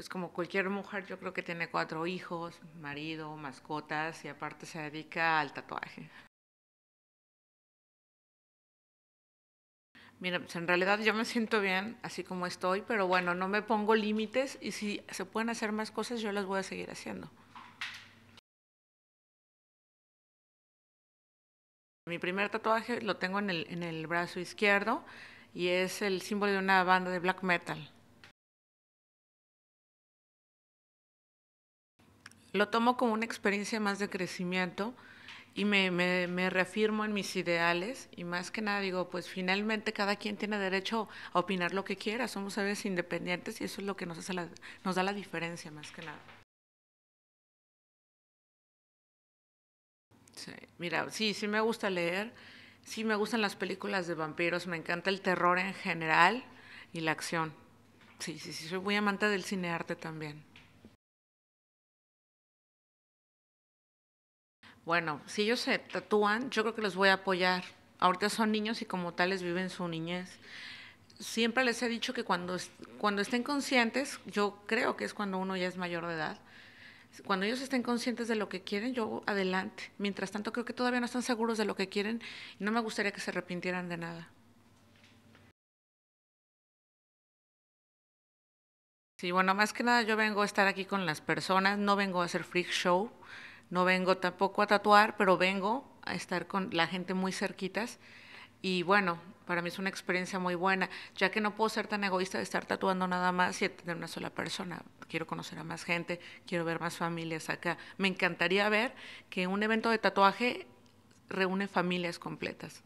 pues como cualquier mujer, yo creo que tiene cuatro hijos, marido, mascotas y aparte se dedica al tatuaje. Mira, pues en realidad yo me siento bien así como estoy, pero bueno, no me pongo límites y si se pueden hacer más cosas, yo las voy a seguir haciendo. Mi primer tatuaje lo tengo en el, en el brazo izquierdo y es el símbolo de una banda de black metal. Lo tomo como una experiencia más de crecimiento y me, me, me, reafirmo en mis ideales y más que nada digo, pues finalmente cada quien tiene derecho a opinar lo que quiera, somos seres independientes y eso es lo que nos, hace nos da la diferencia más que nada. Sí, mira, sí, sí me gusta leer, sí me gustan las películas de vampiros, me encanta el terror en general y la acción. Sí, sí, sí, soy muy amante del cinearte también. bueno, si ellos se tatúan, yo creo que los voy a apoyar. Ahorita son niños y como tales viven su niñez. Siempre les he dicho que cuando, cuando estén conscientes, yo creo que es cuando uno ya es mayor de edad, cuando ellos estén conscientes de lo que quieren, yo adelante. Mientras tanto, creo que todavía no están seguros de lo que quieren y no me gustaría que se arrepintieran de nada. Sí, bueno, más que nada yo vengo a estar aquí con las personas, no vengo a hacer freak show. No vengo tampoco a tatuar, pero vengo a estar con la gente muy cerquitas. Y bueno, para mí es una experiencia muy buena, ya que no puedo ser tan egoísta de estar tatuando nada más y tener una sola persona. Quiero conocer a más gente, quiero ver más familias acá. Me encantaría ver que un evento de tatuaje reúne familias completas.